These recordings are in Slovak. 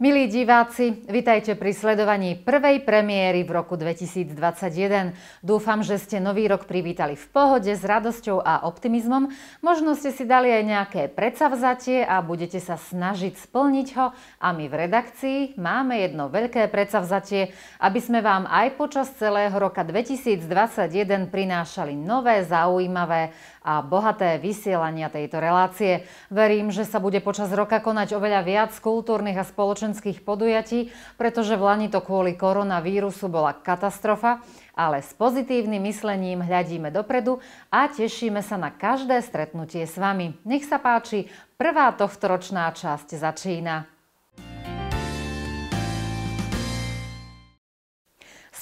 Milí diváci, vitajte pri sledovaní prvej premiéry v roku 2021. Dúfam, že ste nový rok privítali v pohode, s radosťou a optimizmom. Možno ste si dali aj nejaké predsavzatie a budete sa snažiť splniť ho. A my v redakcii máme jedno veľké predsavzatie, aby sme vám aj počas celého roka 2021 prinášali nové, zaujímavé a bohaté vysielania tejto relácie. Verím, že sa bude počas roka konať oveľa viac kultúrnych a spoločenských podujatí, pretože v Lani to kvôli koronavírusu bola katastrofa, ale s pozitívnym myslením hľadíme dopredu a tešíme sa na každé stretnutie s vami. Nech sa páči, prvá tohtoročná časť začína.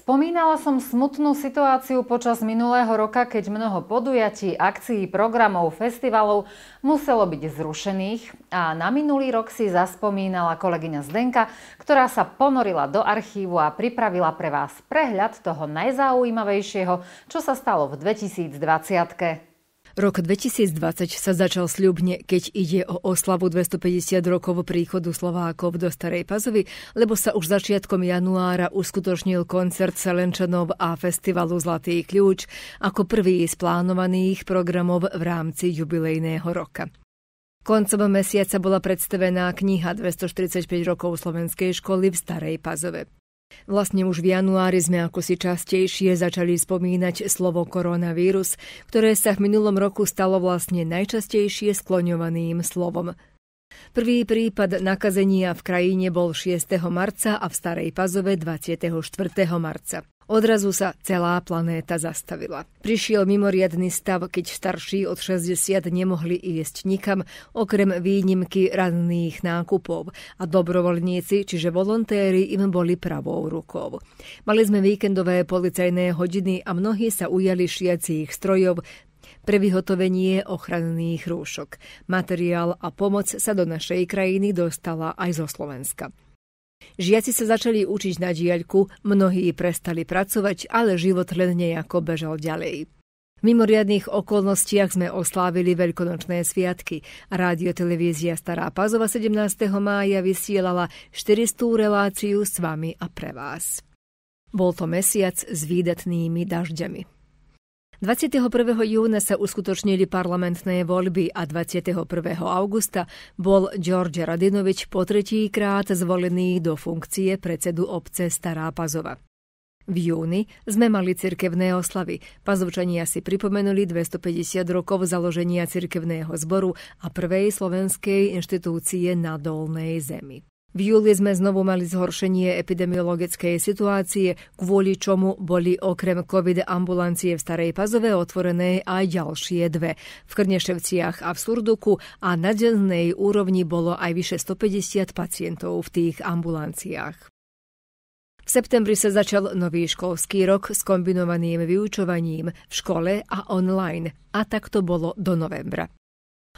Spomínala som smutnú situáciu počas minulého roka, keď mnoho podujatí, akcií, programov, festivalov muselo byť zrušených a na minulý rok si zaspomínala kolegyňa Zdenka, ktorá sa ponorila do archívu a pripravila pre vás prehľad toho najzaujímavejšieho, čo sa stalo v 2020. -ke. Rok 2020 sa začal sľubne, keď ide o oslavu 250 rokov príchodu Slovákov do Starej Pazovy, lebo sa už začiatkom januára uskutočnil koncert Selenčanov a festivalu Zlatý kľúč ako prvý z plánovaných programov v rámci jubilejného roka. Koncom mesiaca bola predstavená kniha 245 rokov slovenskej školy v Starej Pazove. Vlastne už v januári sme ako si častejšie začali spomínať slovo koronavírus, ktoré sa v minulom roku stalo vlastne najčastejšie skloňovaným slovom. Prvý prípad nakazenia v krajine bol 6. marca a v Starej Pazove 24. marca. Odrazu sa celá planéta zastavila. Prišiel mimoriadny stav, keď starší od 60 nemohli ísť nikam, okrem výnimky ranných nákupov a dobrovoľníci, čiže volontéri, im boli pravou rukou. Mali sme víkendové policajné hodiny a mnohí sa ujali šiacich strojov, pre vyhotovenie ochranných rúšok. Materiál a pomoc sa do našej krajiny dostala aj zo Slovenska. Žiaci sa začali učiť na diaľku, mnohí prestali pracovať, ale život len nejako bežal ďalej. V mimoriadných okolnostiach sme oslávili veľkonočné sviatky. Rádio televízia Stará Pazova 17. mája vysielala 400 reláciu s vami a pre vás. Bol to mesiac s výdatnými dažďami. 21. júna sa uskutočnili parlamentné voľby a 21. augusta bol George Radinovič po tretíkrát zvolený do funkcie predsedu obce Stará Pazova. V júni sme mali cirkevné oslavy. Pazovčania si pripomenuli 250 rokov založenia cirkevného zboru a prvej slovenskej inštitúcie na Dolnej zemi. V júli sme znovu mali zhoršenie epidemiologickej situácie, kvôli čomu boli okrem COVID ambulancie v Starej Pazove otvorené aj ďalšie dve. V Krneševciach a v Surduku a na dennej úrovni bolo aj vyše 150 pacientov v tých ambulanciách. V septembri sa začal nový školský rok s kombinovaným vyučovaním v škole a online a tak to bolo do novembra.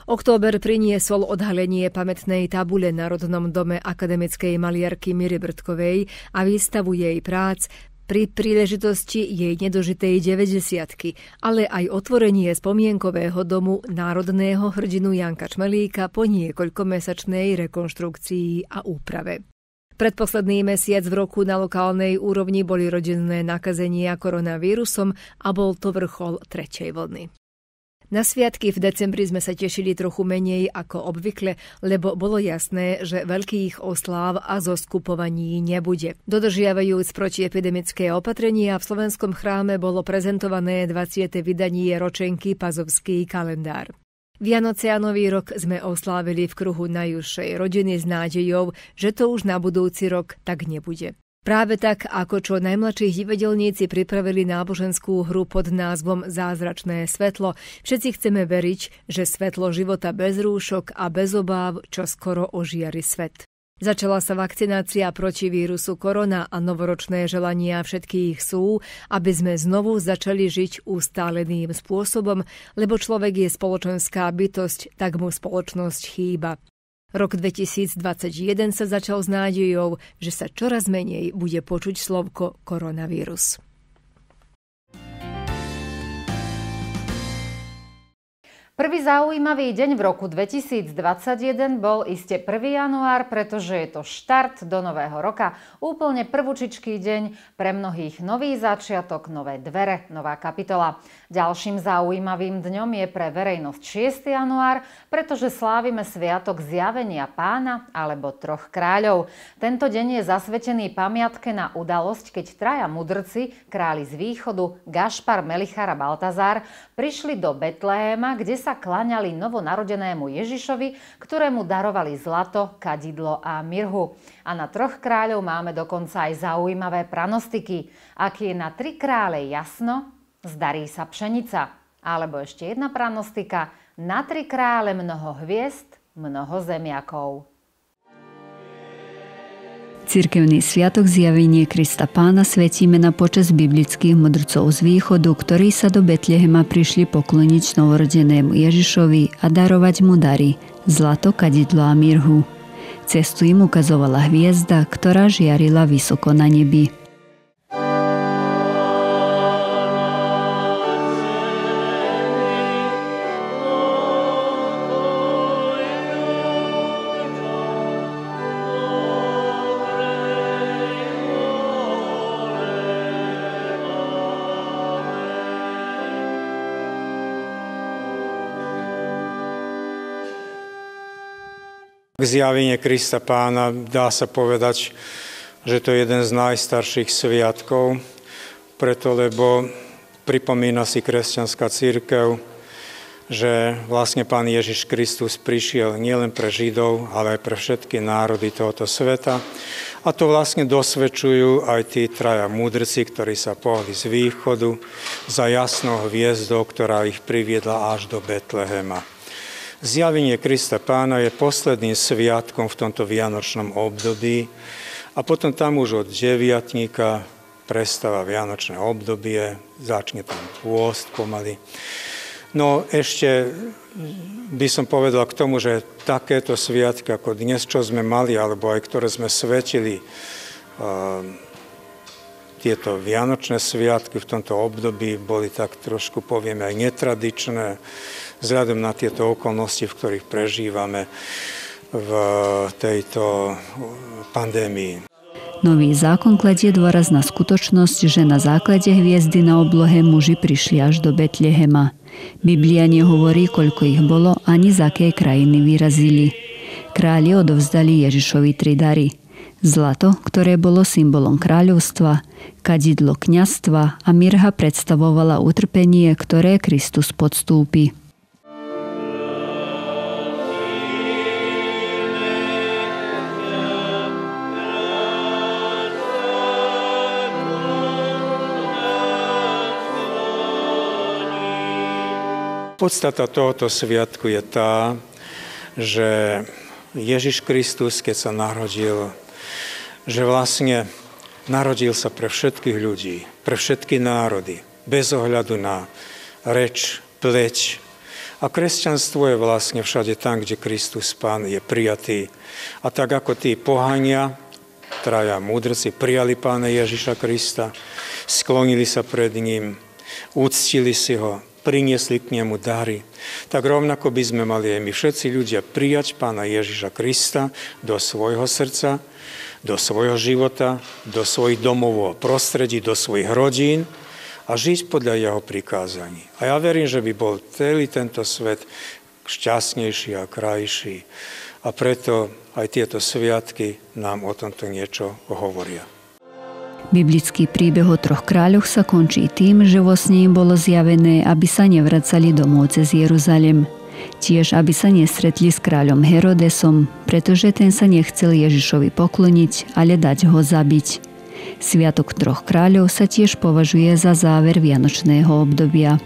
Október priniesol odhalenie pamätnej tabule na rodnom dome akademickej maliarky Miry Brtkovej a výstavu jej prác pri príležitosti jej nedožitej 90 ale aj otvorenie spomienkového domu národného hrdinu Janka Čmelíka po niekoľkomesačnej rekonštrukcii a úprave. Predposledný mesiac v roku na lokálnej úrovni boli rodinné nakazenia koronavírusom a bol to vrchol tretej vlny. Na sviatky v decembri sme sa tešili trochu menej ako obvykle, lebo bolo jasné, že veľkých osláv a zoskupovaní nebude. Dodržiavajúc protiepidemické opatrenia, v slovenskom chráme bolo prezentované 20. vydanie ročenky Pazovský kalendár. Vianoce a Nový rok sme oslávili v kruhu najúžšej rodiny s nádejou, že to už na budúci rok tak nebude. Práve tak, ako čo najmladší divadelníci pripravili náboženskú hru pod názvom Zázračné svetlo, všetci chceme veriť, že svetlo života bez rúšok a bez obáv čo skoro ožiari svet. Začala sa vakcinácia proti vírusu korona a novoročné želania všetkých sú, aby sme znovu začali žiť ustáleným spôsobom, lebo človek je spoločenská bytosť, tak mu spoločnosť chýba. Rok 2021 sa začal s nádejou, že sa čoraz menej bude počuť slovko koronavírus. Prvý zaujímavý deň v roku 2021 bol iste 1. január, pretože je to štart do nového roka. Úplne prvúčičký deň, pre mnohých nový začiatok, nové dvere, nová kapitola. Ďalším zaujímavým dňom je pre verejnosť 6. január, pretože slávime Sviatok zjavenia pána alebo troch kráľov. Tento deň je zasvetený pamiatke na udalosť, keď traja mudrci, králi z východu, Gašpar, Melichar a Baltazar, prišli do Betléma, kde sa klaňali novonarodenému Ježišovi, ktorému darovali zlato, kadidlo a mirhu. A na troch kráľov máme dokonca aj zaujímavé pranostiky. Ak je na tri krále jasno, Zdarí sa pšenica. Alebo ešte jedna pranostika. Na tri krále mnoho hviezd, mnoho zemiakov. Cirkevný sviatok zjavenie Krista Pána svetíme na počas biblických mudrcov z východu, ktorí sa do Betlehema prišli pokloniť novorodenému Ježišovi a darovať mu dary, zlato, kadidlo a mirhu. Cestu im ukazovala hviezda, ktorá žiarila vysoko na nebi. Zjavenie Krista pána dá sa povedať, že to je jeden z najstarších sviatkov, preto lebo pripomína si kresťanská církev, že vlastne pán Ježiš Kristus prišiel nielen pre Židov, ale aj pre všetky národy tohoto sveta. A to vlastne dosvedčujú aj tí traja múdrci, ktorí sa pohli z východu za jasnou hviezdou, ktorá ich priviedla až do Betlehema. Zjavenie Krista Pána je posledným sviatkom v tomto vianočnom období a potom tam už od deviatníka prestáva vianočné obdobie, začne tam pôst pomaly. No ešte by som povedal k tomu, že takéto sviatky ako dnes, čo sme mali, alebo aj ktoré sme svetili, ehm, tieto vianočné sviatky v tomto období boli tak trošku, povieme, aj netradičné vzhľadom na tieto okolnosti, v ktorých prežívame v tejto pandémii. Nový zákon kladie dôraz na skutočnosť, že na základe hviezdy na oblohe muži prišli až do Betlehema. Biblia nehovorí, koľko ich bolo, ani z aké krajiny vyrazili. Králi odovzdali Ježišovi tri dary. Zlato, ktoré bolo symbolom kráľovstva, kadidlo kňastva a mirha predstavovala utrpenie, ktoré Kristus podstúpi. podstata tohoto sviatku je tá, že Ježiš Kristus, keď sa narodil, že vlastne narodil sa pre všetkých ľudí, pre všetky národy, bez ohľadu na reč, pleť. A kresťanstvo je vlastne všade tam, kde Kristus Pán je prijatý. A tak ako tí pohania, traja múdrci, prijali Pána Ježiša Krista, sklonili sa pred ním, úctili si ho, priniesli k nemu dary. Tak rovnako by sme mali aj my všetci ľudia prijať Pána Ježiša Krista do svojho srdca, do svojho života, do svojich domov a prostredí, do svojich rodín a žiť podľa jeho prikázaní. A ja verím, že by bol celý tento svet šťastnejší a krajší. A preto aj tieto sviatky nám o tomto niečo hovoria. Biblický príbeh o troch kráľoch sa končí tým, že sne im bolo zjavené, aby sa nevracali domov cez Jeruzalem. Tiež, aby sa nestretli s kráľom Herodesom, pretože ten sa nechcel Ježišovi pokloniť, ale dať ho zabiť. Sviatok troch kráľov sa tiež považuje za záver vianočného obdobia.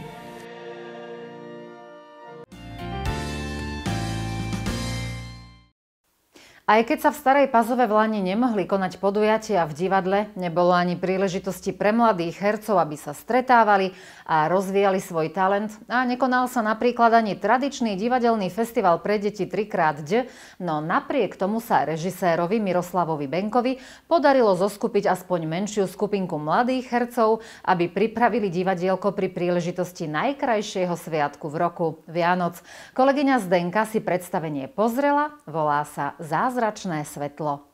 Aj keď sa v Starej Pazove v nemohli konať podujatia v divadle, nebolo ani príležitosti pre mladých hercov, aby sa stretávali a rozvíjali svoj talent a nekonal sa napríklad ani tradičný divadelný festival pre deti 3x D, no napriek tomu sa režisérovi Miroslavovi Benkovi podarilo zoskupiť aspoň menšiu skupinku mladých hercov, aby pripravili divadielko pri príležitosti najkrajšieho sviatku v roku, Vianoc. Kolegyňa Zdenka si predstavenie pozrela, volá sa Zázrak zázračné svetlo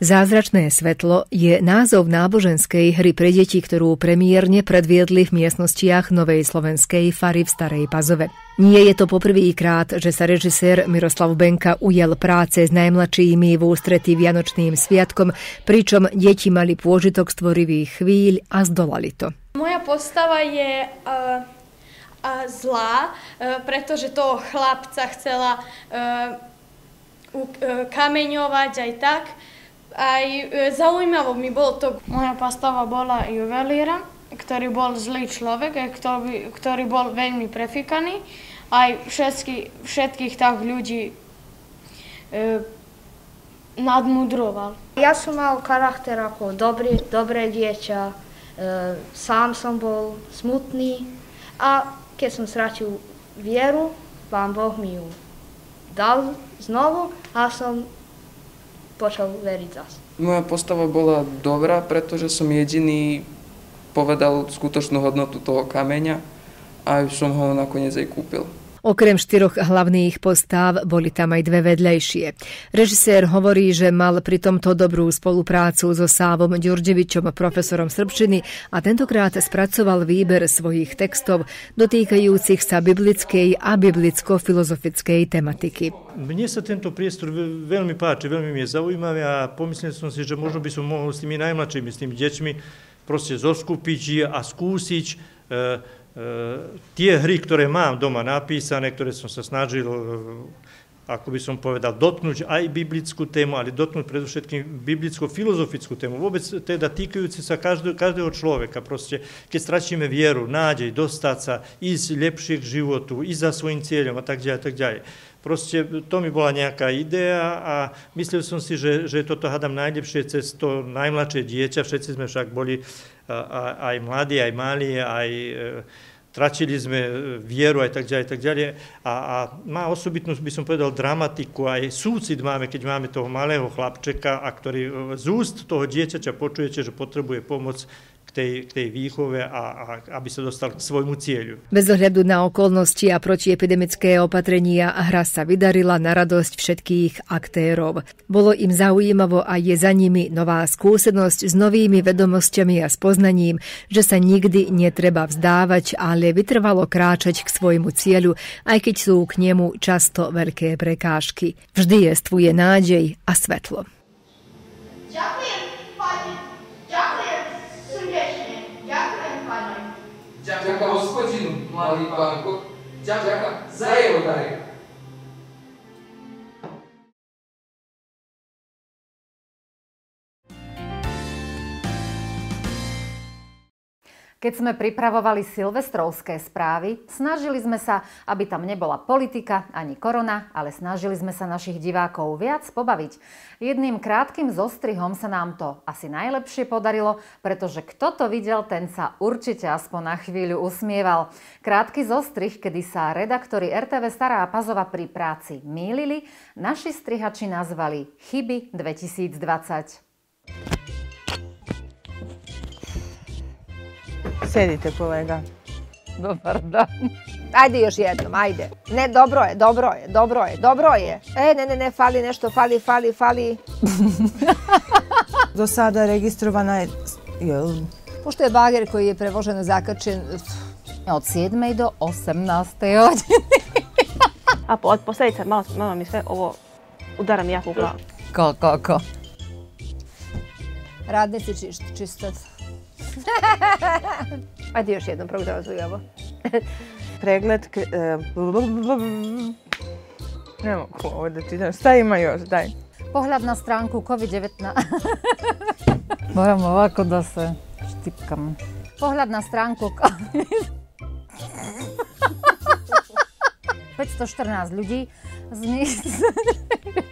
Zázračné svetlo je názov náboženskej hry pre deti, ktorú premiérne predviedli v miestnostiach Novej slovenskej fary v Starej Pazove. Nie je to poprvýkrát, že sa režisér Miroslav Benka ujal práce s najmladšími v ústretí Vianočným sviatkom, pričom deti mali pôžitok stvorivých chvíľ a zdolali to. Moja postava je uh, e, a e, zlá, uh, pretože toho chlapca chcela uh, kameňovať aj tak, uh, aj e, zaujímavo mi bolo to. Moja postava bola juvelíra, ktorý bol zlý človek, e, ktorý, ktorý bol veľmi prefikaný. Aj všetky, všetkých tak ľudí e, nadmudroval. Ja som mal charakter ako dobrý, dobré dieťa, e, sám som bol smutný a keď som stratil vieru, pán Boh mi ju dal znovu a som počal veriť zas. Moja postava bola dobrá, pretože som jediný povedal skutočnú hodnotu toho kameňa a som ho nakoniec aj kúpil. Okrem štyroch hlavných postáv boli tam aj dve vedlejšie. Režisér hovorí, že mal pri tomto dobrú spoluprácu so Sávom Ďurđevičom, profesorom Srbčiny a tentokrát spracoval výber svojich textov dotýkajúcich sa biblickej a biblicko-filozofickej tematiky. Mne sa tento priestor veľmi páči, veľmi mi je zaujímavý a pomyslel som si, že možno by som mohol s tými najmladšími, s tými deťmi proste zoskupiť a skúsiť e, E, tie hry, ktoré mám doma napísané, ktoré som sa snažil, e, ako by som povedal, dotknúť aj biblickú tému, ale dotknúť predovšetkým biblickú filozofickú tému, vôbec teda týkajúci sa každého, každého človeka. Proste, keď stračíme vieru, nádej, dostať sa, ísť lepšie k životu, ísť za svojim cieľom a tak ďalej, tak ďalej. Proste to mi bola nejaká idea a myslel som si, že, že toto hádam najlepšie cez to najmladšie dieťa, všetci sme však boli aj mladí, aj malí, aj e, tračili sme e, vieru aj tak ďalej, tak ďalej. A, a má osobitnú, by som povedal, dramatiku, aj súcit máme, keď máme toho malého chlapčeka, a ktorý e, z úst toho dieťaťa počujete, že potrebuje pomoc, tej, k tej výchove a, a aby sa dostal k svojmu cieľu. Bez ohľadu na okolnosti a protiepidemické opatrenia hra sa vydarila na radosť všetkých aktérov. Bolo im zaujímavo a je za nimi nová skúsenosť s novými vedomosťami a spoznaním, že sa nikdy netreba vzdávať, ale vytrvalo kráčať k svojmu cieľu, aj keď sú k nemu často veľké prekážky. Vždy jestvuje nádej a svetlo. Ďakujem. हमारी पाक को क्या जाएगा जाए होता रहेगा Keď sme pripravovali silvestrovské správy, snažili sme sa, aby tam nebola politika ani korona, ale snažili sme sa našich divákov viac pobaviť. Jedným krátkým zostrihom sa nám to asi najlepšie podarilo, pretože kto to videl, ten sa určite aspoň na chvíľu usmieval. Krátky zostrih, kedy sa redaktori RTV Stará Pazova pri práci mýlili, naši strihači nazvali Chyby 2020. Sedite, kolega. Dobar dan. Ajde još jednom, ajde. Ne, dobro je, dobro je, dobro je, dobro je. E, ne, ne, ne, fali nešto, fali, fali, fali. Do sada registrovana je... Pošto je bager koji je prevoženo zakačen od 7. do 18. godine. A po, od posledica, malo, malo mi sve ovo udara mi jako u glavu. Ko, ko, ko? Radnici čist, čistat. Ajde još jednom da vas ujavo. Pregled... E, ne mogu ovo da ti čitam. Staj ima još? Daj. Pogled na stranku COVID-19. Moram ovako da se štipkam. Pogled na stranku COVID-19. 514 ľudí, z nich...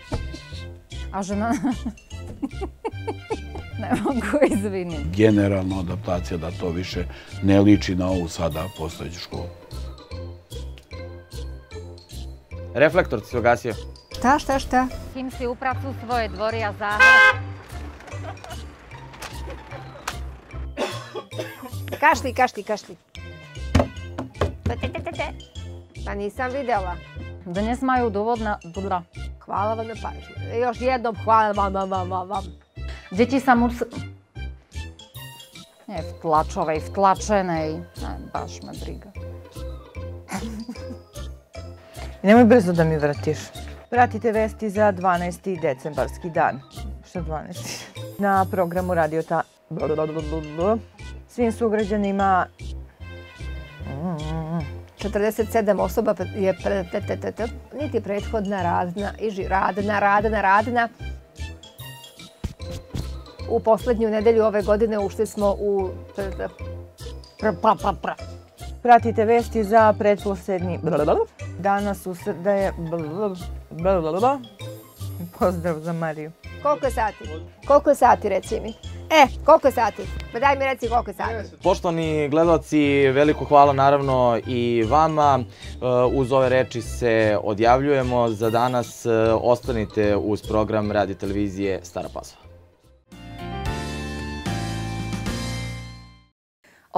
A žena... ne mogu, izvinim. Generalno adaptacija da to više ne liči na ovu sada postojeću školu. Reflektor ti se ugasio. Šta, šta, šta? Kim si upracu svoje dvorija za... Kašli, kašli, kašli. Pa nisam videla. Da ne smaju dovodna dobra. Hvala vam na pažnju. Još jednom hvala vam, vam, vam, vam. Dzieci samurs... Nie, wtłaczowej, wtlaczenej. Ne, baš me briga. Nemoj brzo da mi vratiš. Pratite vesti za 12. decembarski dan. Šta 12? Na programu radio ta... Svim sugrađanima... 47 osoba je niti prethodna razna i radna, radna, radna u poslednju nedelju ove godine ušli smo u... Pra, pra, pra, pra. Pratite vesti za pretposlednji... Danas u srda je... Pozdrav za Mariju. Koliko je sati? Koliko je sati, reci mi? E, koliko je sati? Pa daj mi reci koliko je sati. Poštovani gledalci, veliko hvala naravno i vama. E, uz ove reči se odjavljujemo. Za danas e, ostanite uz program radi televizije Stara Pazova.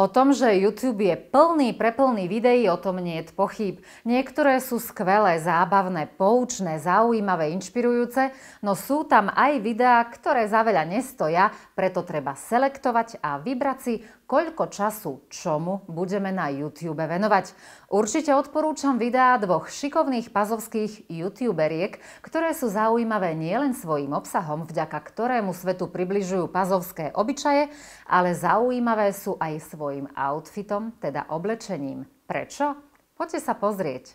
O tom, že YouTube je plný, preplný videí, o tom nie je pochyb. Niektoré sú skvelé, zábavné, poučné, zaujímavé, inšpirujúce, no sú tam aj videá, ktoré za veľa nestoja, preto treba selektovať a vybrať si koľko času čomu budeme na YouTube venovať. Určite odporúčam videá dvoch šikovných pazovských youtuberiek, ktoré sú zaujímavé nielen svojim obsahom, vďaka ktorému svetu približujú pazovské obyčaje, ale zaujímavé sú aj svojim outfitom, teda oblečením. Prečo? Poďte sa pozrieť.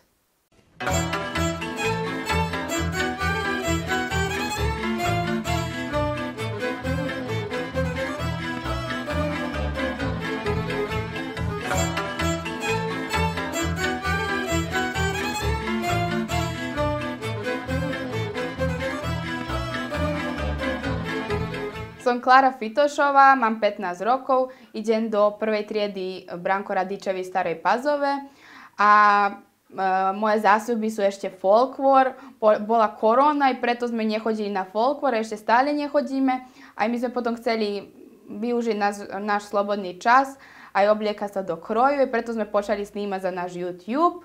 Som Klára Fitošová, mám 15 rokov, idem do prvej triedy Branko Radičevi Starej Pazove a e, moje zásoby sú ešte folklór. Bola korona i preto sme nechodili na folklór, ešte stále nechodíme. Aj my sme potom chceli využiť náš, náš slobodný čas, aj oblieka sa do kroju i preto sme počali snímať za náš YouTube.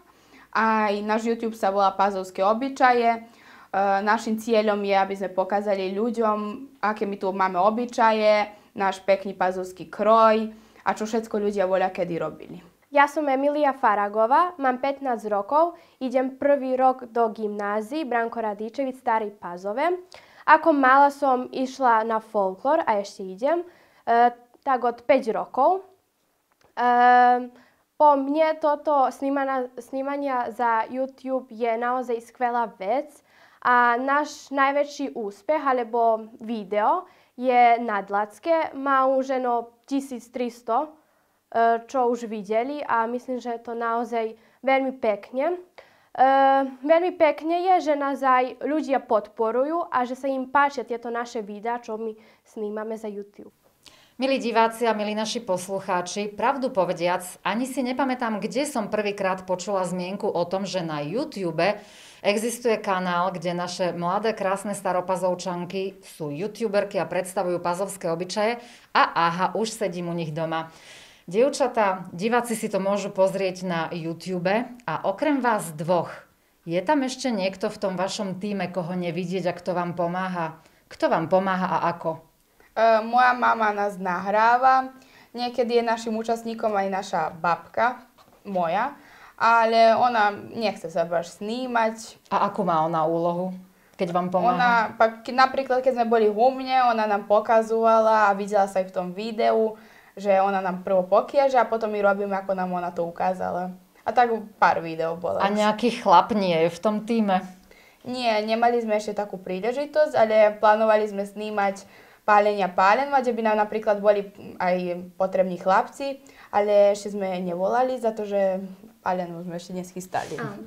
Aj náš YouTube sa volá Pazovské obyčaje. Eh, našim cieľom je, aby sme pokázali ľuďom, aké my tu máme obyčaje, náš pekný pazovský kroj a čo všetko ľudia voľa kedy robili. Ja som Emilia Faragova, mám 15 rokov, idem prvý rok do gymnázii Branko Radičevic Stari Pazove. Ako mala som išla na folklor, a ešte idem, e, tak od 5 rokov. E, po mne toto snimana, za YouTube je naozaj skvelá vec, a náš najväčší úspech alebo video, je na nadlatske. už uženo 1300, e, čo už videli a myslím, že je to naozaj veľmi pekne. E, veľmi pekne je, že nás aj ľudia podporujú a že sa im páčia tieto naše videá, čo my snímame za YouTube. Milí diváci a milí naši poslucháči, pravdu povediac, ani si nepamätám, kde som prvýkrát počula zmienku o tom, že na YouTube Existuje kanál, kde naše mladé, krásne staropazovčanky sú youtuberky a predstavujú pazovské obyčaje a aha, už sedím u nich doma. Dievčatá, diváci si to môžu pozrieť na YouTube a okrem vás dvoch, je tam ešte niekto v tom vašom týme, koho nevidieť a kto vám pomáha? Kto vám pomáha a ako? E, moja mama nás nahráva, niekedy je našim účastníkom aj naša babka, moja ale ona nechce sa baš snímať. A akú má ona úlohu? keď vám pomáha? Ona, pak, napríklad, keď sme boli u mne, ona nám pokazovala a videla sa aj v tom videu, že ona nám prvo pokiaže a potom my robíme, ako nám ona to ukázala. A tak pár videov bolo. A nejaký chlap nie je v tom týme? Nie, nemali sme ešte takú príležitosť, ale plánovali sme snímať pálenia pálenva, kde by nám napríklad boli aj potrební chlapci, ale ešte sme nevolali za to, že alianu no, sme ešte neschystali. Áno.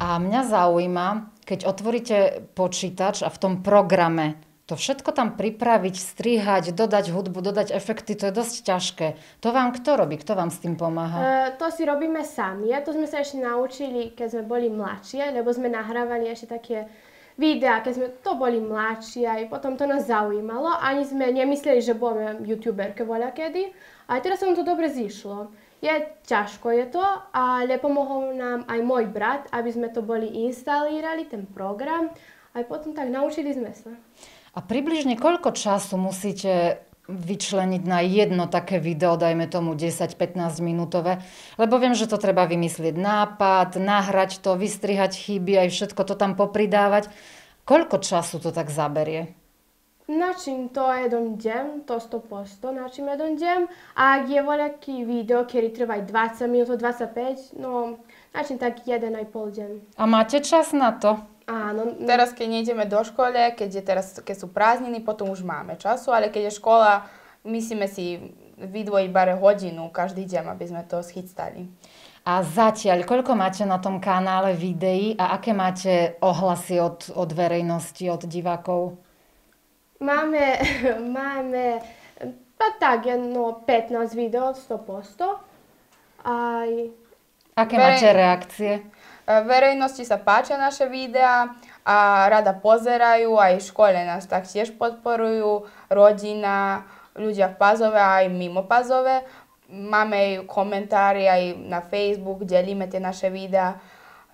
A mňa zaujíma, keď otvoríte počítač a v tom programe to všetko tam pripraviť, strihať, dodať hudbu, dodať efekty, to je dosť ťažké. To vám kto robí? Kto vám s tým pomáha? E, to si robíme sami. A to sme sa ešte naučili, keď sme boli mladšie, lebo sme nahrávali ešte také videá, keď sme to boli mladší a potom to nás zaujímalo. Ani sme nemysleli, že budeme youtuberke voľa kedy. A teraz sa to dobre zišlo. Je ťažko je to, ale pomohol nám aj môj brat, aby sme to boli instalírali, ten program. a potom tak naučili sme sa. A približne koľko času musíte vyčleniť na jedno také video, dajme tomu 10-15 minútové, lebo viem, že to treba vymyslieť nápad, nahrať to, vystrihať chyby, aj všetko to tam popridávať. Koľko času to tak zaberie? Način to jednom djem, to 100%, način jednom djem, a je voljaki video kjer treba i 20 minuta, 25, no način tak jedan i pol A máte čas na to? Áno. No. Teraz, keď nejdeme do škole, keď, je teraz, keď sú prázdniny, potom už máme času, ale keď je škola, myslíme si vydvojiť bare hodinu každý deň, aby sme to schystali. A zatiaľ, koľko máte na tom kanále videí a aké máte ohlasy od, od verejnosti, od divákov? Máme, máme no tak jedno 15 videov, 100%. Aj... Aké Verej... máte reakcie? E, verejnosti sa páčia naše videá a rada pozerajú, aj škole nás tak podporujú, rodina, ľudia v Pazove a aj mimo Pazove. Máme aj komentári aj na Facebook, delíme tie naše videá.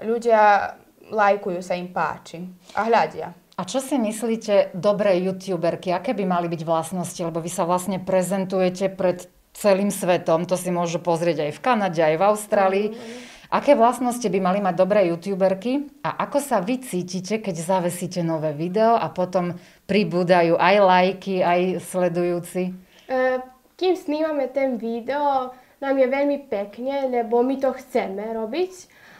Ľudia lajkujú, sa im páči a hľadia. A čo si myslíte, dobré youtuberky, aké by mali byť vlastnosti? Lebo vy sa vlastne prezentujete pred celým svetom, to si môžu pozrieť aj v Kanade, aj v Austrálii. Mhm. Aké vlastnosti by mali mať dobré youtuberky a ako sa vy cítite, keď zavesíte nové video a potom pribúdajú aj lajky, aj sledujúci? Kým snímame ten video, nám je veľmi pekne, lebo my to chceme robiť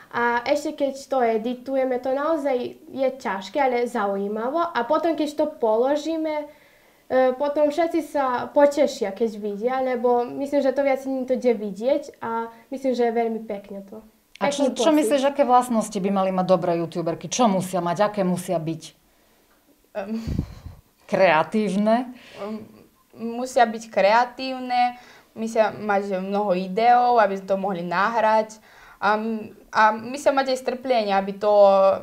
a ešte keď to editujeme, to naozaj je ťažké, ale zaujímavo. A potom keď to položíme, e, potom všetci sa potešia, keď vidia, lebo myslím, že to viac nie to kde vidieť a myslím, že je veľmi pekne to. A čo, čo myslíš, aké vlastnosti by mali mať dobré youtuberky? Čo musia mať? Aké musia byť? Um, kreatívne? Um, musia byť kreatívne, musia mať mnoho ideov, aby to mohli nahrať. Um, a myslím, mať aj strplenie, aby to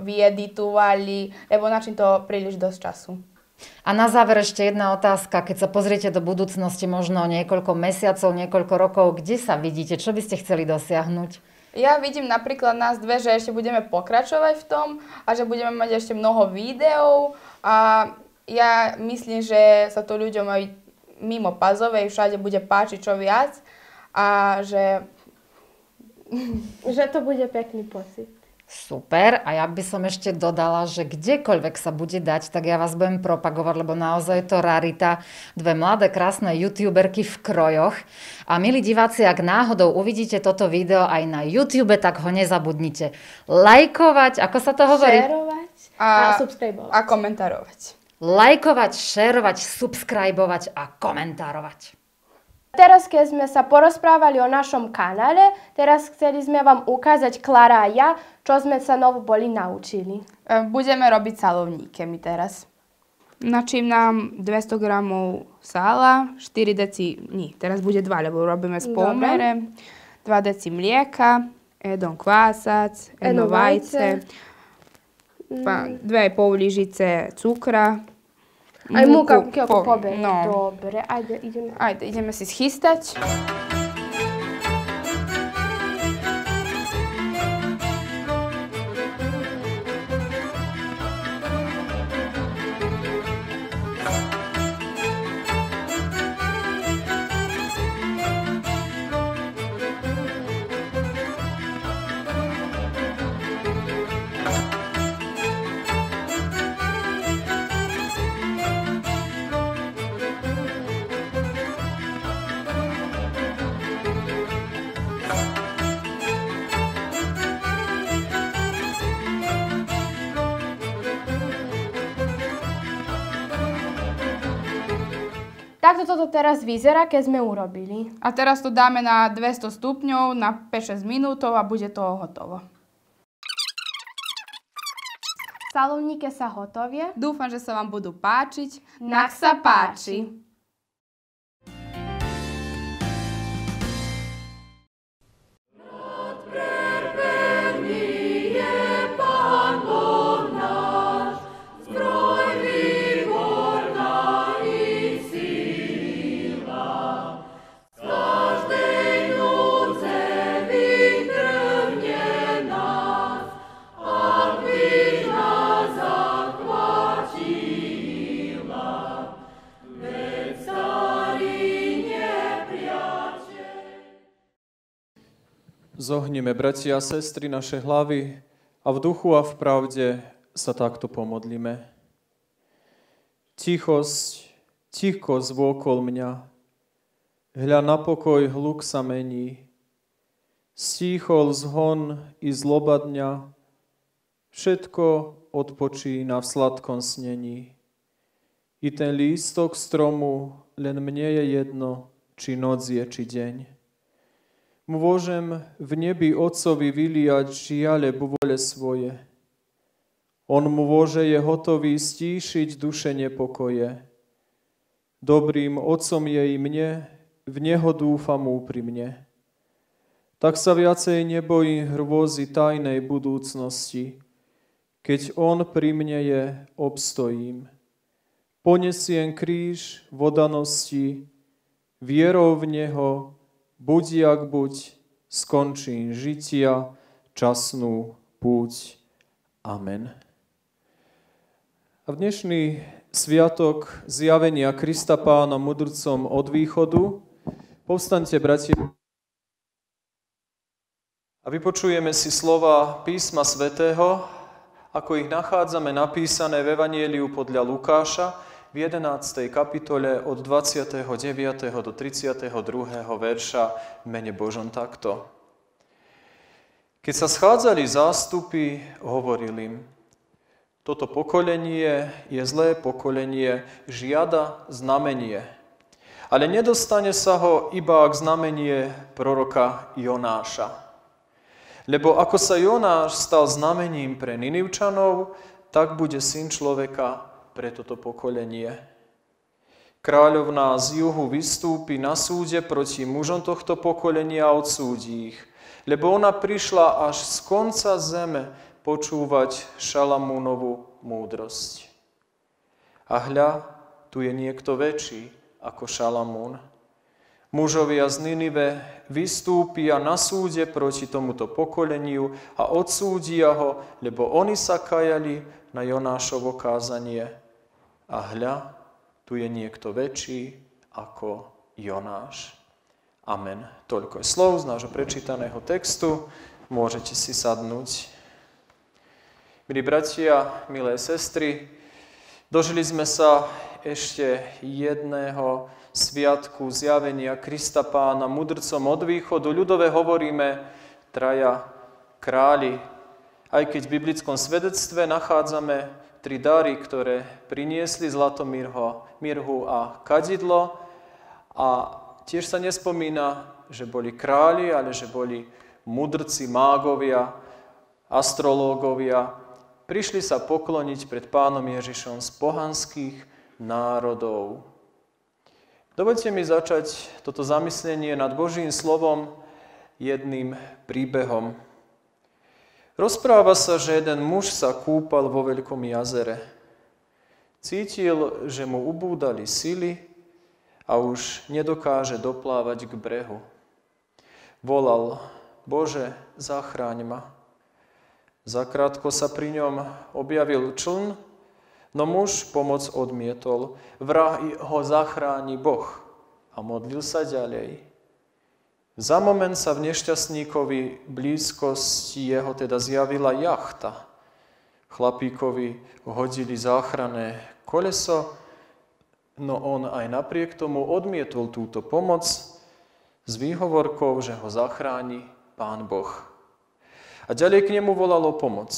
vyeditovali, lebo načím to príliš dosť času. A na záver ešte jedna otázka. Keď sa pozriete do budúcnosti možno niekoľko mesiacov, niekoľko rokov, kde sa vidíte? Čo by ste chceli dosiahnuť? Ja vidím napríklad nás dve, že ešte budeme pokračovať v tom a že budeme mať ešte mnoho videov a ja myslím, že sa to ľuďom aj mimo Pazovej všade bude páčiť čo viac a že že to bude pekný pocit. Super. A ja by som ešte dodala, že kdekoľvek sa bude dať, tak ja vás budem propagovať, lebo naozaj je to rarita. Dve mladé, krásne youtuberky v krojoch. A milí diváci, ak náhodou uvidíte toto video aj na YouTube, tak ho nezabudnite. Lajkovať, ako sa to hovorí? Šerovať a, a subscribovať. A komentárovať. Lajkovať, šerovať, subscribovať a komentárovať. Teraz keď sme sa porozprávali o našom kanále, teraz chceli sme vám ukázať Klara a ja, čo sme sa novo boli naučili. E, budeme robiť salovníke my teraz. Načím nám 200 gramov sála, 4 deci, nie, teraz bude 2, lebo robíme s pomere, 2 deci mlieka, jedno kvásac, jedno vajce, 2,5 mm. lyžice cukra, aj múka, múka pobe. No. Dobre, ajde, ideme. Ajde, ideme si schystať. to teraz vyzerá, keď sme urobili. A teraz to dáme na 200 stupňov na 5-6 minútov a bude to hotovo. Salónike sa hotovie. Dúfam, že sa vám budú páčiť. Nak sa páči. Zohnime, bratia a sestry, naše hlavy a v duchu a v pravde sa takto pomodlíme. Tichosť, ticho vôkol mňa, hľa na pokoj hluk sa mení, stíchol zhon i zloba dňa, všetko odpočína v sladkom snení. I ten lístok stromu len mne je jedno, či noc je, či deň môžem v nebi Otcovi vyliať žiale buvole svoje. On môže je hotový stíšiť duše nepokoje. Dobrým Otcom je i mne, v Neho dúfam úprimne. Tak sa viacej nebojím hrôzy tajnej budúcnosti. Keď On pri mne je, obstojím. Ponesiem kríž vodanosti, vierou v Neho Buď jak buď, skončím žitia, časnú púť. Amen. A v dnešný sviatok zjavenia Krista Pána mudrcom od východu, povstaňte, bratia, a vypočujeme si slova písma svätého, ako ich nachádzame napísané v Evanieliu podľa Lukáša, v 11. kapitole od 29. do 32. verša v mene Božom takto. Keď sa schádzali zástupy, hovoril im, toto pokolenie je zlé pokolenie, žiada znamenie, ale nedostane sa ho iba ak znamenie proroka Jonáša. Lebo ako sa Jonáš stal znamením pre Ninivčanov, tak bude syn človeka pre toto pokolenie. Kráľovná z juhu vystúpi na súde proti mužom tohto pokolenia a odsúdi ich, lebo ona prišla až z konca zeme počúvať Šalamúnovú múdrosť. A hľa, tu je niekto väčší ako Šalamún. Mužovia z Ninive vystúpia na súde proti tomuto pokoleniu a odsúdia ho, lebo oni sa kajali na Jonášovo kázanie a hľa, tu je niekto väčší ako Jonáš. Amen. Toľko je slov z nášho prečítaného textu. Môžete si sadnúť. Milí bratia, milé sestry, dožili sme sa ešte jedného sviatku zjavenia Krista Pána mudrcom od východu. Ľudové hovoríme traja králi. Aj keď v biblickom svedectve nachádzame tri dary, ktoré priniesli zlatomírho, mirhu a kadidlo. A tiež sa nespomína, že boli králi, ale že boli mudrci, mágovia, astrológovia. Prišli sa pokloniť pred pánom Ježišom z pohanských národov. Dovolte mi začať toto zamyslenie nad Božím slovom jedným príbehom. Rozpráva sa, že jeden muž sa kúpal vo veľkom jazere. Cítil, že mu ubúdali sily a už nedokáže doplávať k brehu. Volal, Bože, zachráň ma. Zakrátko sa pri ňom objavil čln, no muž pomoc odmietol. Vrah ho zachráni Boh a modlil sa ďalej. Za moment sa v nešťastníkovi blízkosti jeho teda zjavila jachta. Chlapíkovi hodili záchranné koleso, no on aj napriek tomu odmietol túto pomoc s výhovorkou, že ho zachráni Pán Boh. A ďalej k nemu volalo pomoc.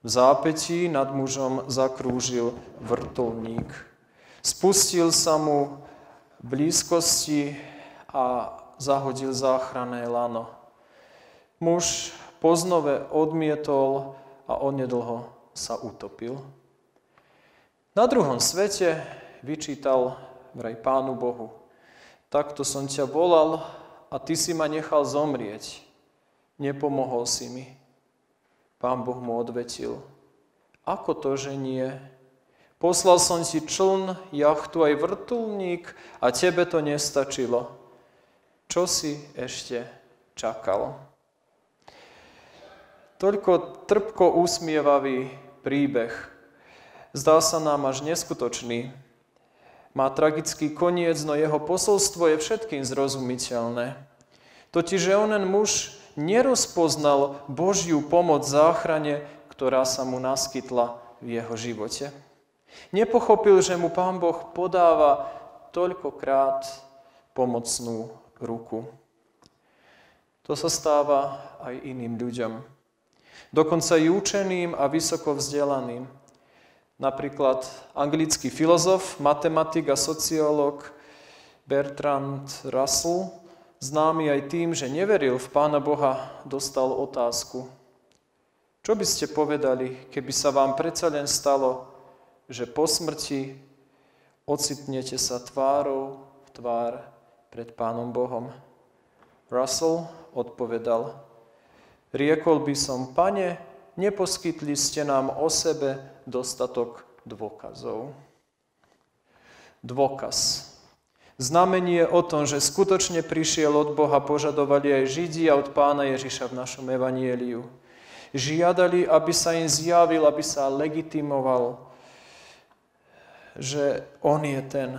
V zápetí nad mužom zakrúžil vrtolník. Spustil sa mu blízkosti a zahodil záchranné lano. Muž poznove odmietol a onedlho sa utopil. Na druhom svete vyčítal vraj Pánu Bohu. Takto som ťa volal a ty si ma nechal zomrieť. Nepomohol si mi. Pán Boh mu odvetil. Ako to, že nie? Poslal som ti čln, jachtu aj vrtulník a tebe to nestačilo. Čo si ešte čakal? Toľko trpko úsmievavý príbeh. Zdá sa nám až neskutočný. Má tragický koniec, no jeho posolstvo je všetkým zrozumiteľné. Totiž, že onen muž nerozpoznal Božiu pomoc záchrane, ktorá sa mu naskytla v jeho živote. Nepochopil, že mu Pán Boh podáva toľkokrát pomocnú ruku. To sa stáva aj iným ľuďom. Dokonca i učeným a vysoko vzdelaným. Napríklad anglický filozof, matematik a sociológ Bertrand Russell, známy aj tým, že neveril v Pána Boha, dostal otázku. Čo by ste povedali, keby sa vám predsa len stalo, že po smrti ocitnete sa tvárou v tvár pred Pánom Bohom. Russell odpovedal, riekol by som, pane, neposkytli ste nám o sebe dostatok dôkazov. Dôkaz. Znamenie o tom, že skutočne prišiel od Boha, požadovali aj Židi a od pána Ježiša v našom evanieliu. Žiadali, aby sa im zjavil, aby sa legitimoval, že on je ten,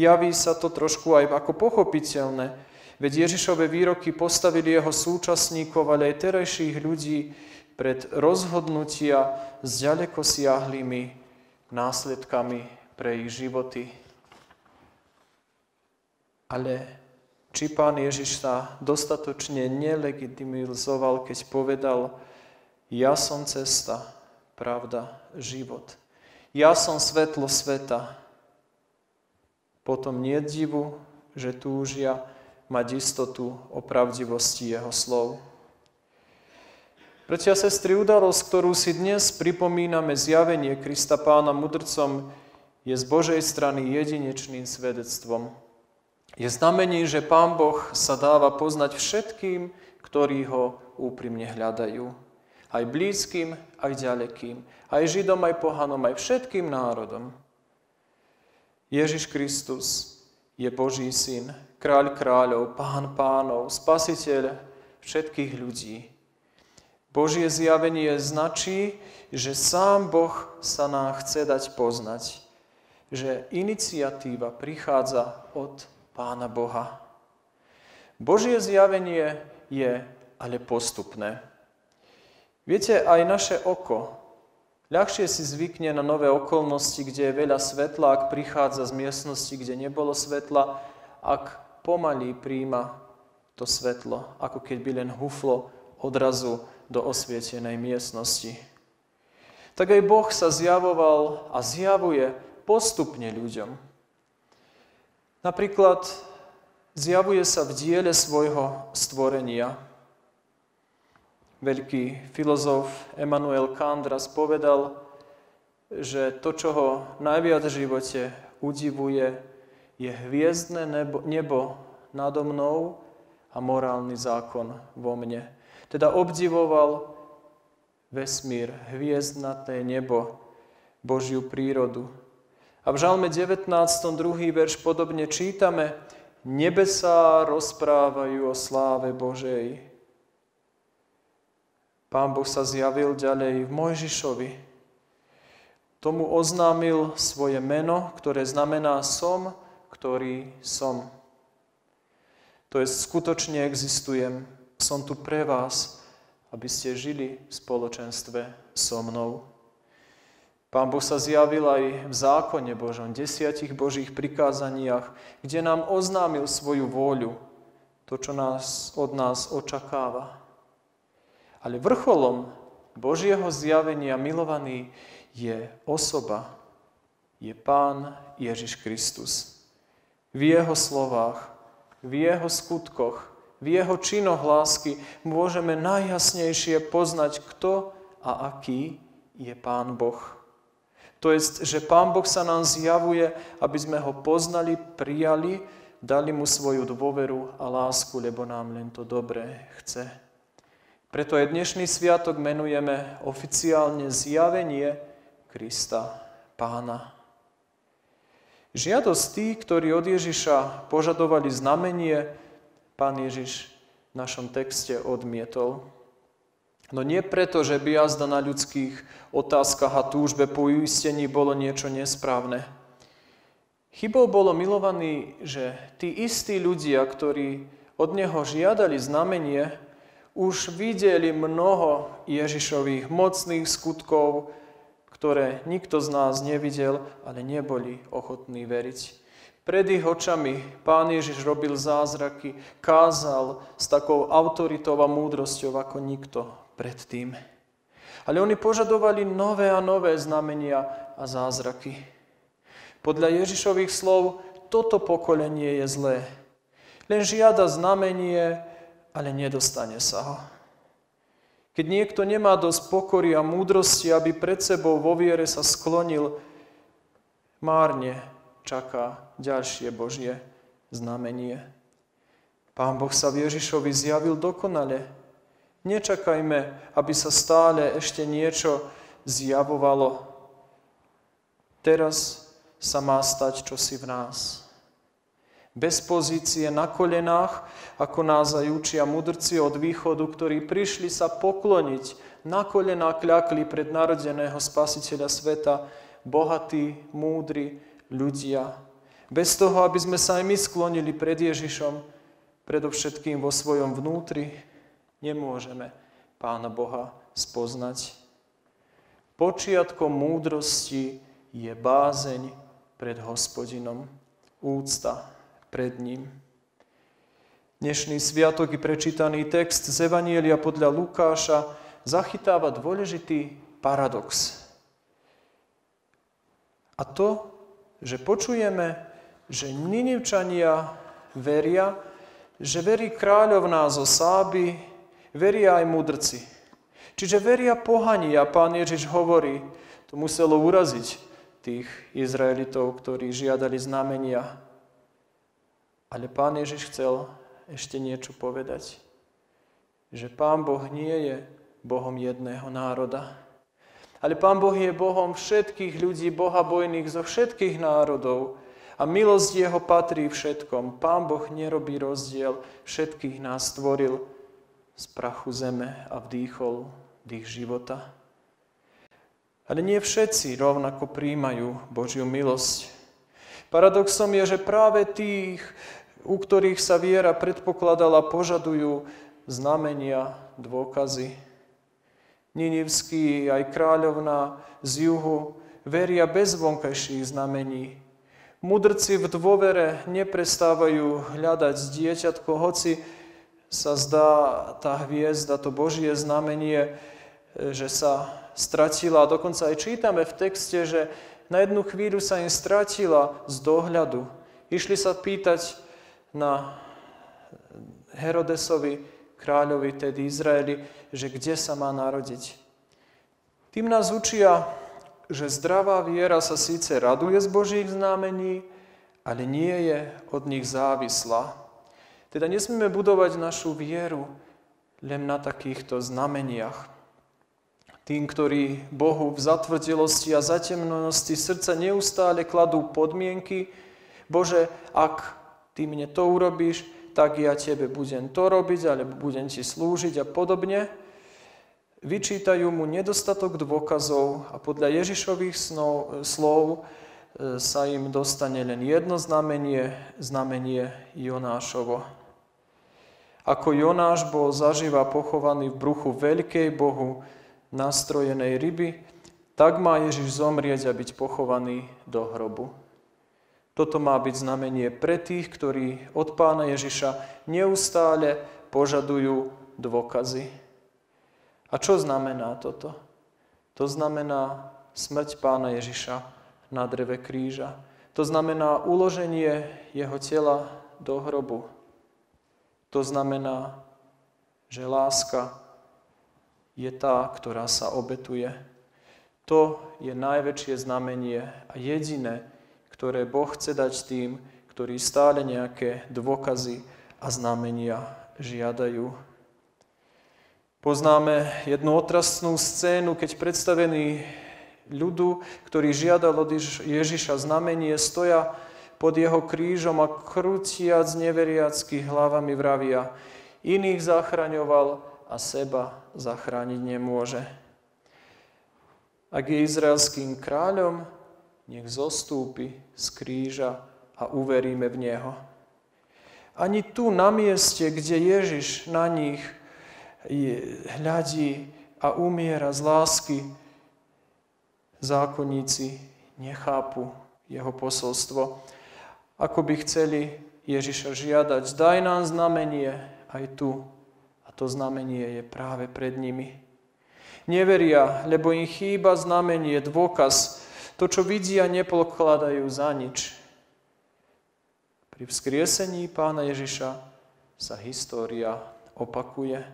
javí sa to trošku aj ako pochopiteľné. Veď Ježišove výroky postavili jeho súčasníkov, ale aj terajších ľudí pred rozhodnutia s ďaleko siahlými následkami pre ich životy. Ale či pán Ježiš sa dostatočne nelegitimizoval, keď povedal, ja som cesta, pravda, život. Ja som svetlo sveta potom nie divu, že túžia mať istotu o pravdivosti jeho slov. Bratia a sestry, udalosť, ktorú si dnes pripomíname zjavenie Krista Pána mudrcom, je z Božej strany jedinečným svedectvom. Je znamení, že Pán Boh sa dáva poznať všetkým, ktorí ho úprimne hľadajú. Aj blízkym, aj ďalekým, aj Židom, aj pohanom, aj všetkým národom. Ježiš Kristus je Boží syn, kráľ kráľov, pán pánov, spasiteľ všetkých ľudí. Božie zjavenie značí, že sám Boh sa nám chce dať poznať, že iniciatíva prichádza od Pána Boha. Božie zjavenie je ale postupné. Viete, aj naše oko Ľahšie si zvykne na nové okolnosti, kde je veľa svetla, ak prichádza z miestnosti, kde nebolo svetla, ak pomaly príjima to svetlo, ako keď by len huflo odrazu do osvietenej miestnosti. Tak aj Boh sa zjavoval a zjavuje postupne ľuďom. Napríklad zjavuje sa v diele svojho stvorenia, Veľký filozof Emanuel Kant raz povedal, že to, čo ho najviac v živote udivuje, je hviezdne nebo, nebo nado mnou a morálny zákon vo mne. Teda obdivoval vesmír, hviezdnaté nebo, Božiu prírodu. A v Žalme 19. 2. verš podobne čítame, nebesá rozprávajú o sláve Božej Pán Boh sa zjavil ďalej v Mojžišovi. Tomu oznámil svoje meno, ktoré znamená som, ktorý som. To je skutočne existujem. Som tu pre vás, aby ste žili v spoločenstve so mnou. Pán Boh sa zjavil aj v zákone Božom, desiatich Božích prikázaniach, kde nám oznámil svoju vôľu, to, čo nás, od nás očakáva. Ale vrcholom Božieho zjavenia, milovaný, je osoba, je Pán Ježiš Kristus. V Jeho slovách, v Jeho skutkoch, v Jeho činoch lásky môžeme najjasnejšie poznať, kto a aký je Pán Boh. To je, že Pán Boh sa nám zjavuje, aby sme ho poznali, prijali, dali mu svoju dôveru a lásku, lebo nám len to dobré chce. Preto aj dnešný sviatok menujeme oficiálne zjavenie Krista Pána. Žiadosť tí, ktorí od Ježiša požadovali znamenie, pán Ježiš v našom texte odmietol. No nie preto, že by jazda na ľudských otázkach a túžbe po uistení bolo niečo nesprávne. Chybou bolo milovaný, že tí istí ľudia, ktorí od neho žiadali znamenie, už videli mnoho Ježišových mocných skutkov, ktoré nikto z nás nevidel, ale neboli ochotní veriť. Pred ich očami pán Ježiš robil zázraky, kázal s takou autoritou a múdrosťou ako nikto predtým. Ale oni požadovali nové a nové znamenia a zázraky. Podľa Ježišových slov toto pokolenie je zlé. Len žiada znamenie, ale nedostane sa ho. Keď niekto nemá dosť pokory a múdrosti, aby pred sebou vo viere sa sklonil, márne čaká ďalšie Božie znamenie. Pán Boh sa v Ježišovi zjavil dokonale. Nečakajme, aby sa stále ešte niečo zjavovalo. Teraz sa má stať čosi v nás bez pozície na kolenách, ako nás aj učia mudrci od východu, ktorí prišli sa pokloniť, na kolená kľakli pred narodeného spasiteľa sveta, bohatí, múdri ľudia. Bez toho, aby sme sa aj my sklonili pred Ježišom, predovšetkým vo svojom vnútri, nemôžeme Pána Boha spoznať. Počiatkom múdrosti je bázeň pred hospodinom, úcta pred ním. Dnešný sviatok i prečítaný text z Evanielia podľa Lukáša zachytáva dôležitý paradox. A to, že počujeme, že Ninivčania veria, že verí kráľovná zo Sáby, veria aj mudrci. Čiže veria pohani a pán Ježiš hovorí, to muselo uraziť tých Izraelitov, ktorí žiadali znamenia. Ale Pán Ježiš chcel ešte niečo povedať. Že Pán Boh nie je Bohom jedného národa. Ale Pán Boh je Bohom všetkých ľudí, bohabojných zo všetkých národov. A milosť Jeho patrí všetkom. Pán Boh nerobí rozdiel, všetkých nás stvoril z prachu zeme a vdýchol dých života. Ale nie všetci rovnako príjmajú Božiu milosť. Paradoxom je, že práve tých, u ktorých sa viera predpokladala, požadujú znamenia, dôkazy. Ninivský aj kráľovná z juhu veria bez vonkajších znamení. Mudrci v dôvere neprestávajú hľadať dieťatko, hoci sa zdá tá hviezda, to Božie znamenie, e, že sa stratila. Dokonca aj čítame v texte, že na jednu chvíľu sa im stratila z dohľadu. Išli sa pýtať na Herodesovi kráľovi, tedy Izraeli, že kde sa má narodiť. Tým nás učia, že zdravá viera sa síce raduje z Božích znamení, ale nie je od nich závislá. Teda nesmíme budovať našu vieru len na takýchto znameniach. Tým, ktorí Bohu v zatvrdilosti a zatemnosti srdca neustále kladú podmienky, Bože, ak ty mne to urobíš, tak ja tebe budem to robiť, alebo budem ti slúžiť a podobne. Vyčítajú mu nedostatok dôkazov a podľa Ježišových snov, slov e, sa im dostane len jedno znamenie, znamenie Jonášovo. Ako Jonáš bol zaživa pochovaný v bruchu veľkej Bohu nastrojenej ryby, tak má Ježiš zomrieť a byť pochovaný do hrobu. Toto má byť znamenie pre tých, ktorí od pána Ježiša neustále požadujú dôkazy. A čo znamená toto? To znamená smrť pána Ježiša na dreve kríža. To znamená uloženie jeho tela do hrobu. To znamená, že láska je tá, ktorá sa obetuje. To je najväčšie znamenie a jediné, ktoré Boh chce dať tým, ktorí stále nejaké dôkazy a znamenia žiadajú. Poznáme jednu otrasnú scénu, keď predstavení ľudu, ktorý žiadal od Ježiša znamenie, stoja pod jeho krížom a krútiac neveriacky hlavami vravia, iných zachraňoval a seba zachrániť nemôže. Ak je izraelským kráľom, nech zostúpi z kríža a uveríme v Neho. Ani tu na mieste, kde Ježiš na nich hľadí a umiera z lásky, zákonníci nechápu jeho posolstvo. Ako by chceli Ježiša žiadať, daj nám znamenie aj tu. A to znamenie je práve pred nimi. Neveria, lebo im chýba znamenie, dôkaz, to, čo vidia, nepokladajú za nič. Pri vzkriesení pána Ježiša sa história opakuje.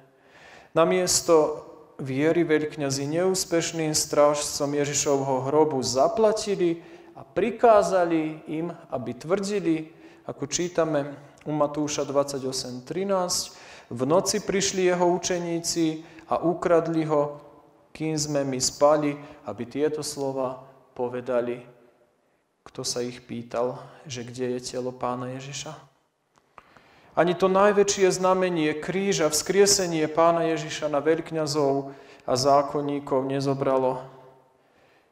Namiesto viery veľkňazí neúspešným strážcom Ježišovho hrobu zaplatili a prikázali im, aby tvrdili, ako čítame u Matúša 28.13, v noci prišli jeho učeníci a ukradli ho, kým sme my spali, aby tieto slova povedali, kto sa ich pýtal, že kde je telo pána Ježiša. Ani to najväčšie znamenie kríža, vzkriesenie pána Ježiša na veľkňazov a zákonníkov nezobralo.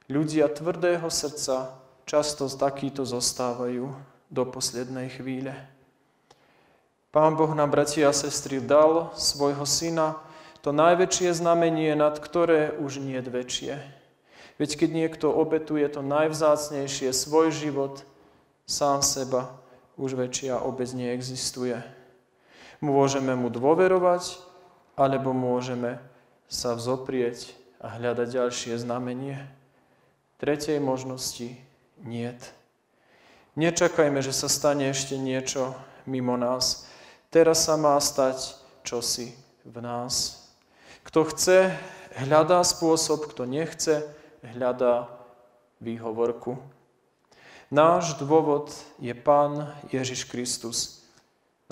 Ľudia tvrdého srdca často takýto zostávajú do poslednej chvíle. Pán Boh nám, bratia a sestry, dal svojho syna, to najväčšie znamenie, nad ktoré už nie je väčšie Veď keď niekto obetuje to najvzácnejšie, svoj život, sám seba, už väčšia obec neexistuje. Môžeme mu dôverovať, alebo môžeme sa vzoprieť a hľadať ďalšie znamenie. Tretej možnosti niet. Nečakajme, že sa stane ešte niečo mimo nás. Teraz sa má stať čosi v nás. Kto chce, hľadá spôsob, kto nechce, hľadá výhovorku. Náš dôvod je Pán Ježiš Kristus.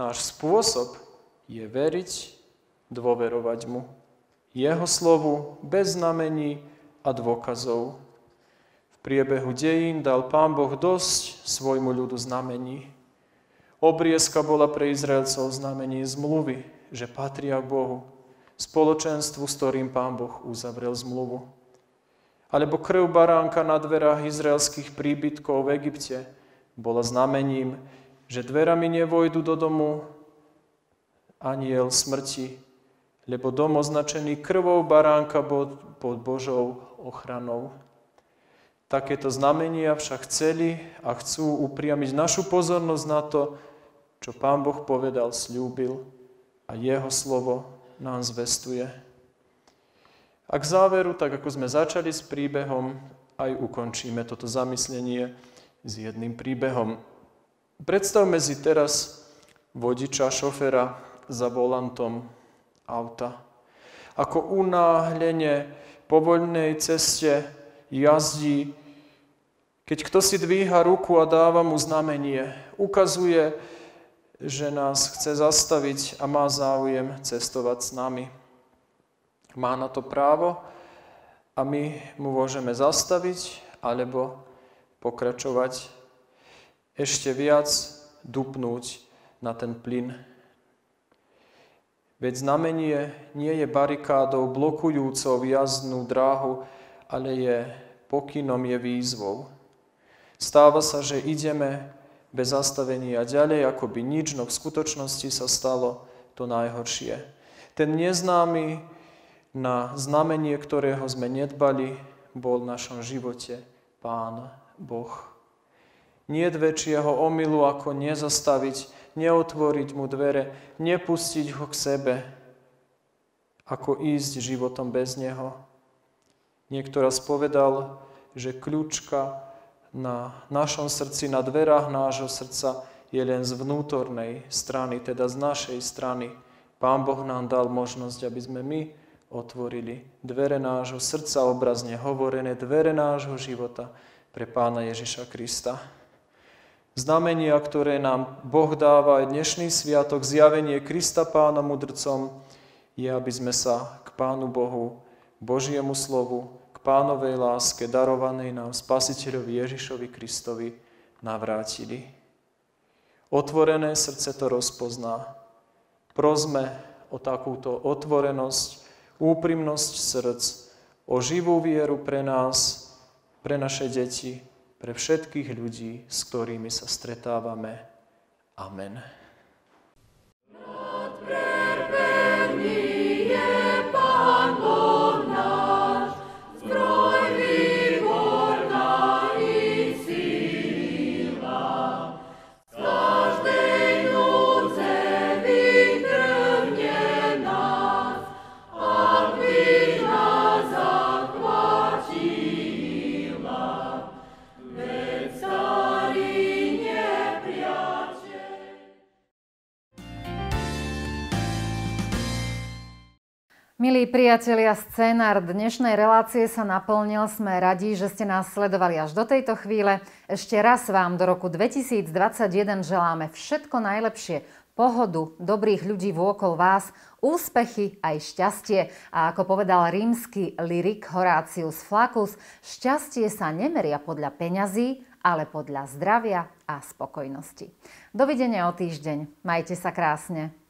Náš spôsob je veriť, dôverovať Mu. Jeho slovu bez znamení a dôkazov. V priebehu dejín dal Pán Boh dosť svojmu ľudu znamení. Obriezka bola pre Izraelcov znamení zmluvy, že patria Bohu, spoločenstvu, s ktorým Pán Boh uzavrel zmluvu alebo krv baránka na dverách izraelských príbytkov v Egypte bola znamením, že dverami nevojdu do domu aniel smrti, lebo dom označený krvou baránka pod Božou ochranou. Takéto znamenia však chceli a chcú upriamiť našu pozornosť na to, čo Pán Boh povedal, slúbil a Jeho slovo nám zvestuje. A k záveru, tak ako sme začali s príbehom, aj ukončíme toto zamyslenie s jedným príbehom. Predstavme si teraz vodiča, šofera za volantom auta. Ako unáhlenie po voľnej ceste jazdí, keď kto si dvíha ruku a dáva mu znamenie, ukazuje, že nás chce zastaviť a má záujem cestovať s nami má na to právo a my mu môžeme zastaviť alebo pokračovať ešte viac dupnúť na ten plyn. Veď znamenie nie je barikádou blokujúcou jazdnú dráhu, ale je pokynom, je výzvou. Stáva sa, že ideme bez zastavenia ďalej, ako by nič, no v skutočnosti sa stalo to najhoršie. Ten neznámy na znamenie, ktorého sme nedbali, bol v našom živote Pán Boh. Nie väčšieho omilu, ako nezastaviť, neotvoriť mu dvere, nepustiť ho k sebe, ako ísť životom bez neho. Niekto raz povedal, že kľúčka na našom srdci, na dverách nášho srdca je len z vnútornej strany, teda z našej strany. Pán Boh nám dal možnosť, aby sme my otvorili. Dvere nášho srdca obrazne hovorené, dvere nášho života pre Pána Ježiša Krista. Znamenia, ktoré nám Boh dáva aj dnešný sviatok, zjavenie Krista Pána mudrcom, je, aby sme sa k Pánu Bohu, Božiemu slovu, k Pánovej láske, darovanej nám Spasiteľovi Ježišovi Kristovi, navrátili. Otvorené srdce to rozpozná. Prosme o takúto otvorenosť, úprimnosť srdc, o živú vieru pre nás, pre naše deti, pre všetkých ľudí, s ktorými sa stretávame. Amen. Not priatelia, scénar dnešnej relácie sa naplnil. Sme radi, že ste nás sledovali až do tejto chvíle. Ešte raz vám do roku 2021 želáme všetko najlepšie, pohodu, dobrých ľudí vôkol vás, úspechy aj šťastie. A ako povedal rímsky lyrik Horácius Flacus, šťastie sa nemeria podľa peňazí, ale podľa zdravia a spokojnosti. Dovidenia o týždeň. Majte sa krásne.